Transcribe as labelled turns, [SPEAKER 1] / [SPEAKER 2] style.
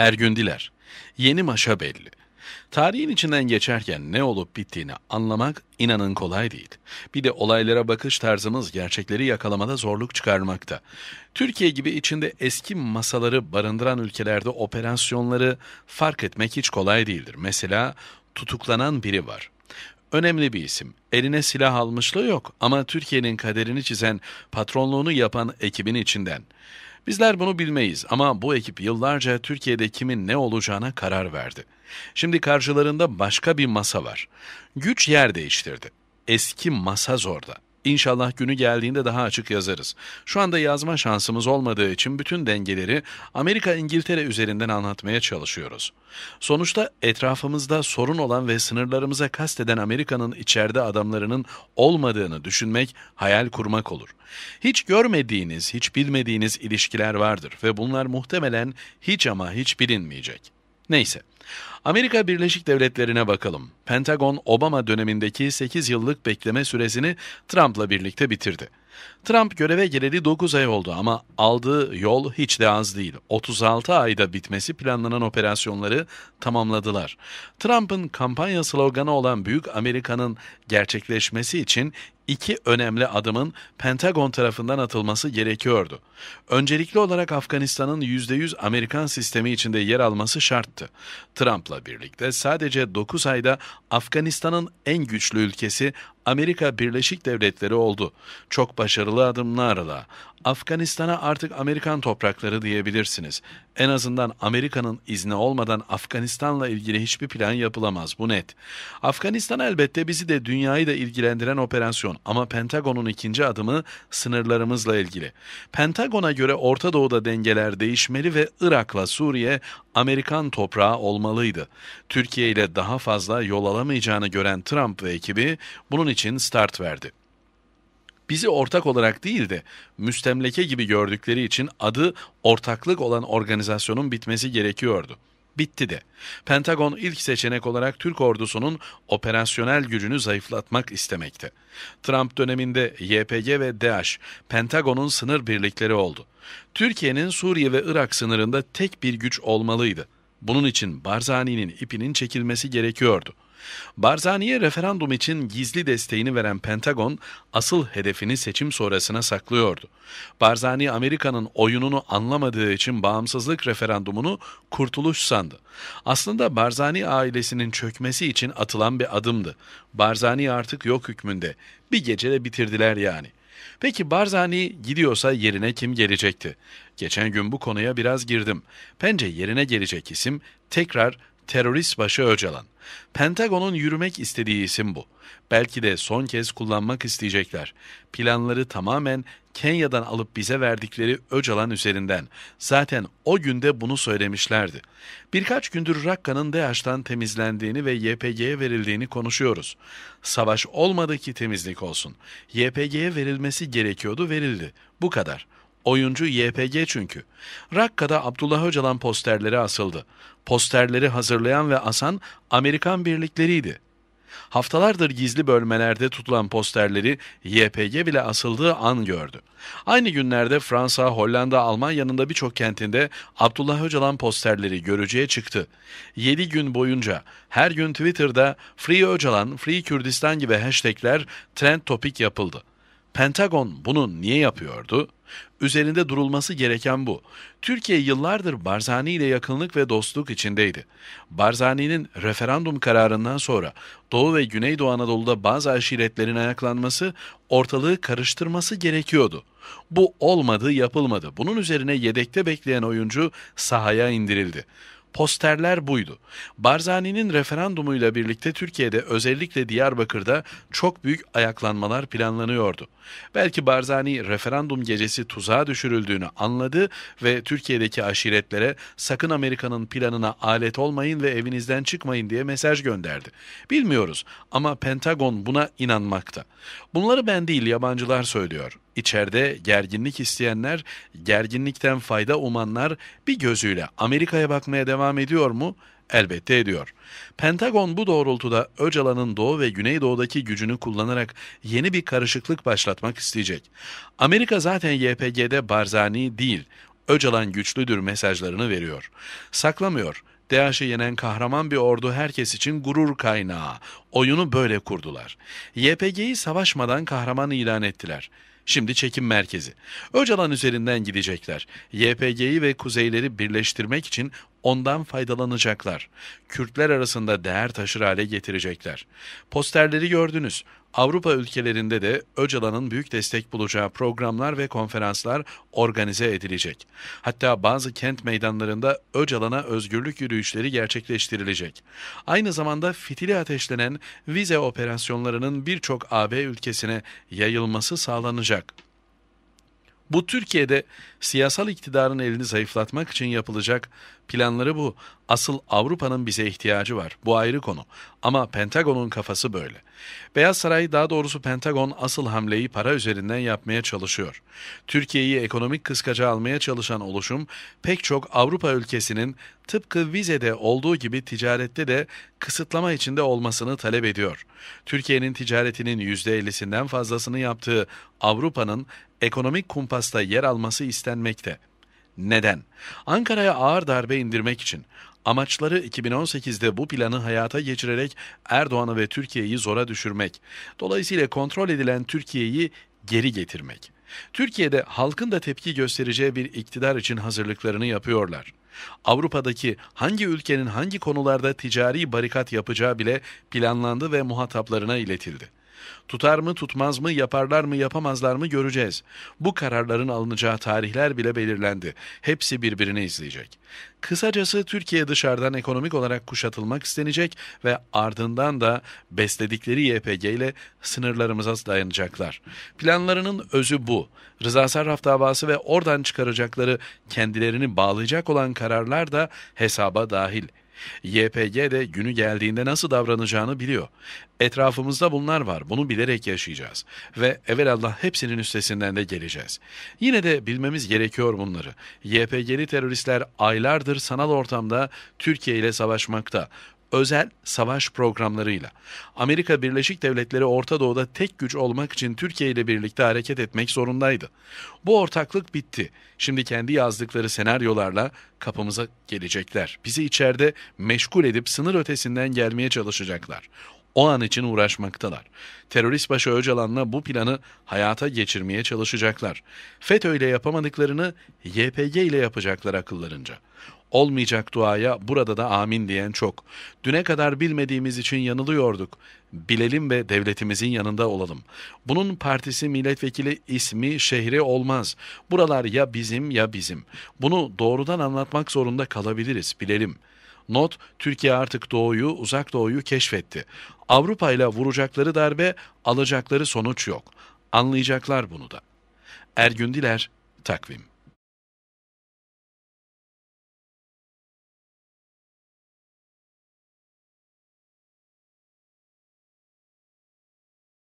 [SPEAKER 1] Ergün Diler. Yeni maşa belli. Tarihin içinden geçerken ne olup bittiğini anlamak inanın kolay değil. Bir de olaylara bakış tarzımız gerçekleri yakalamada zorluk çıkarmakta. Türkiye gibi içinde eski masaları barındıran ülkelerde operasyonları fark etmek hiç kolay değildir. Mesela tutuklanan biri var. Önemli bir isim. Eline silah almışlığı yok ama Türkiye'nin kaderini çizen, patronluğunu yapan ekibin içinden. Bizler bunu bilmeyiz ama bu ekip yıllarca Türkiye'de kimin ne olacağına karar verdi. Şimdi karşılarında başka bir masa var. Güç yer değiştirdi. Eski masa zorda. İnşallah günü geldiğinde daha açık yazarız. Şu anda yazma şansımız olmadığı için bütün dengeleri Amerika-İngiltere üzerinden anlatmaya çalışıyoruz. Sonuçta etrafımızda sorun olan ve sınırlarımıza kasteden Amerika'nın içeride adamlarının olmadığını düşünmek hayal kurmak olur. Hiç görmediğiniz, hiç bilmediğiniz ilişkiler vardır ve bunlar muhtemelen hiç ama hiç bilinmeyecek. Neyse. Amerika Birleşik Devletleri'ne bakalım. Pentagon Obama dönemindeki 8 yıllık bekleme süresini Trump'la birlikte bitirdi. Trump göreve geleli 9 ay oldu ama aldığı yol hiç de az değil. 36 ayda bitmesi planlanan operasyonları tamamladılar. Trump'ın kampanya sloganı olan Büyük Amerika'nın gerçekleşmesi için iki önemli adımın Pentagon tarafından atılması gerekiyordu. Öncelikli olarak Afganistan'ın %100 Amerikan sistemi içinde yer alması şarttı. Trump'la birlikte sadece 9 ayda Afganistan'ın en güçlü ülkesi Amerika Birleşik Devletleri oldu. Çok başarılı adımlarla Afganistan'a artık Amerikan toprakları diyebilirsiniz. En azından Amerika'nın izni olmadan Afganistan'la ilgili hiçbir plan yapılamaz bu net. Afganistan elbette bizi de dünyayı da ilgilendiren operasyon ama Pentagon'un ikinci adımı sınırlarımızla ilgili. Pentagon'a göre Orta Doğu'da dengeler değişmeli ve Irak'la Suriye Amerikan toprağı olmalıydı. Türkiye ile daha fazla yol alamayacağını gören Trump ve ekibi bunun için için start verdi. Bizi ortak olarak değil de müstemleke gibi gördükleri için adı ortaklık olan organizasyonun bitmesi gerekiyordu. Bitti de. Pentagon ilk seçenek olarak Türk ordusunun operasyonel gücünü zayıflatmak istemekte. Trump döneminde YPG ve DAEŞ Pentagon'un sınır birlikleri oldu. Türkiye'nin Suriye ve Irak sınırında tek bir güç olmalıydı. Bunun için Barzani'nin ipinin çekilmesi gerekiyordu. Barzani'ye referandum için gizli desteğini veren Pentagon asıl hedefini seçim sonrasına saklıyordu. Barzani Amerika'nın oyununu anlamadığı için bağımsızlık referandumunu kurtuluş sandı. Aslında Barzani ailesinin çökmesi için atılan bir adımdı. Barzani artık yok hükmünde. Bir gecede bitirdiler yani. Peki Barzani gidiyorsa yerine kim gelecekti? Geçen gün bu konuya biraz girdim. Bence yerine gelecek isim tekrar terörist başı Öcalan. Pentagon'un yürümek istediği isim bu. Belki de son kez kullanmak isteyecekler. Planları tamamen Kenya'dan alıp bize verdikleri Öcalan üzerinden. Zaten o günde bunu söylemişlerdi. Birkaç gündür Rakka'nın DAEŞ'tan temizlendiğini ve YPG'ye verildiğini konuşuyoruz. Savaş olmadı ki temizlik olsun. YPG'ye verilmesi gerekiyordu, verildi. Bu kadar.'' Oyuncu YPG çünkü. Rakka'da Abdullah Öcalan posterleri asıldı. Posterleri hazırlayan ve asan Amerikan birlikleriydi. Haftalardır gizli bölmelerde tutulan posterleri YPG bile asıldığı an gördü. Aynı günlerde Fransa, Hollanda, Almanya'nın da birçok kentinde Abdullah Öcalan posterleri görücüye çıktı. 7 gün boyunca her gün Twitter'da Free Öcalan, Free Kürdistan gibi hashtagler trend topik yapıldı. Pentagon bunu niye yapıyordu? Üzerinde durulması gereken bu. Türkiye yıllardır Barzani ile yakınlık ve dostluk içindeydi. Barzani'nin referandum kararından sonra Doğu ve Güneydoğu Anadolu'da bazı aşiretlerin ayaklanması, ortalığı karıştırması gerekiyordu. Bu olmadı, yapılmadı. Bunun üzerine yedekte bekleyen oyuncu sahaya indirildi. Posterler buydu. Barzani'nin referandumuyla birlikte Türkiye'de özellikle Diyarbakır'da çok büyük ayaklanmalar planlanıyordu. Belki Barzani referandum gecesi tuzağa düşürüldüğünü anladı ve Türkiye'deki aşiretlere sakın Amerika'nın planına alet olmayın ve evinizden çıkmayın diye mesaj gönderdi. Bilmiyoruz ama Pentagon buna inanmakta. Bunları ben değil yabancılar söylüyor. İçeride gerginlik isteyenler, gerginlikten fayda umanlar bir gözüyle Amerika'ya bakmaya devam ediyor mu? Elbette ediyor. Pentagon bu doğrultuda Öcalan'ın Doğu ve Güneydoğu'daki gücünü kullanarak yeni bir karışıklık başlatmak isteyecek. Amerika zaten YPG'de Barzani değil, Öcalan güçlüdür mesajlarını veriyor. Saklamıyor. DAEŞ'i yenen kahraman bir ordu herkes için gurur kaynağı. Oyunu böyle kurdular. YPG'yi savaşmadan kahraman ilan ettiler.'' şimdi çekim merkezi. Öcalan üzerinden gidecekler. YPG'yi ve kuzeyleri birleştirmek için ondan faydalanacaklar. Kürtler arasında değer taşır hale getirecekler. Posterleri gördünüz. Avrupa ülkelerinde de Öcalan'ın büyük destek bulacağı programlar ve konferanslar organize edilecek. Hatta bazı kent meydanlarında Öcalan'a özgürlük yürüyüşleri gerçekleştirilecek. Aynı zamanda fitili ateşlenen vize operasyonlarının birçok AB ülkesine yayılması sağlanacak. Bu Türkiye'de siyasal iktidarın elini zayıflatmak için yapılacak Planları bu. Asıl Avrupa'nın bize ihtiyacı var. Bu ayrı konu. Ama Pentagon'un kafası böyle. Beyaz Saray daha doğrusu Pentagon asıl hamleyi para üzerinden yapmaya çalışıyor. Türkiye'yi ekonomik kıskaca almaya çalışan oluşum pek çok Avrupa ülkesinin tıpkı vizede olduğu gibi ticarette de kısıtlama içinde olmasını talep ediyor. Türkiye'nin ticaretinin %50'sinden fazlasını yaptığı Avrupa'nın ekonomik kumpasta yer alması istenmekte. Neden? Ankara'ya ağır darbe indirmek için. Amaçları 2018'de bu planı hayata geçirerek Erdoğan'ı ve Türkiye'yi zora düşürmek. Dolayısıyla kontrol edilen Türkiye'yi geri getirmek. Türkiye'de halkın da tepki göstereceği bir iktidar için hazırlıklarını yapıyorlar. Avrupa'daki hangi ülkenin hangi konularda ticari barikat yapacağı bile planlandı ve muhataplarına iletildi. Tutar mı tutmaz mı yaparlar mı yapamazlar mı göreceğiz. Bu kararların alınacağı tarihler bile belirlendi. Hepsi birbirini izleyecek. Kısacası Türkiye dışarıdan ekonomik olarak kuşatılmak istenecek ve ardından da besledikleri YPG ile sınırlarımıza dayanacaklar. Planlarının özü bu. Rıza Sarraf davası ve oradan çıkaracakları kendilerini bağlayacak olan kararlar da hesaba dahil. YPG de günü geldiğinde nasıl davranacağını biliyor. Etrafımızda bunlar var. Bunu bilerek yaşayacağız. Ve evelallah hepsinin üstesinden de geleceğiz. Yine de bilmemiz gerekiyor bunları. YPG'li teröristler aylardır sanal ortamda Türkiye ile savaşmakta özel savaş programlarıyla Amerika Birleşik Devletleri Orta Doğu'da tek güç olmak için Türkiye ile birlikte hareket etmek zorundaydı. Bu ortaklık bitti. Şimdi kendi yazdıkları senaryolarla kapımıza gelecekler. Bizi içeride meşgul edip sınır ötesinden gelmeye çalışacaklar o an için uğraşmaktalar. Terörist başı Öcalan'la bu planı hayata geçirmeye çalışacaklar. FETÖ ile yapamadıklarını YPG ile yapacaklar akıllarınca. Olmayacak duaya burada da amin diyen çok. Düne kadar bilmediğimiz için yanılıyorduk. Bilelim ve devletimizin yanında olalım. Bunun partisi milletvekili ismi şehri olmaz. Buralar ya bizim ya bizim. Bunu doğrudan anlatmak zorunda kalabiliriz bilelim.'' Not, Türkiye artık doğuyu, uzak doğuyu keşfetti. Avrupa ile vuracakları darbe, alacakları sonuç yok. Anlayacaklar bunu da. Ergün Diler, Takvim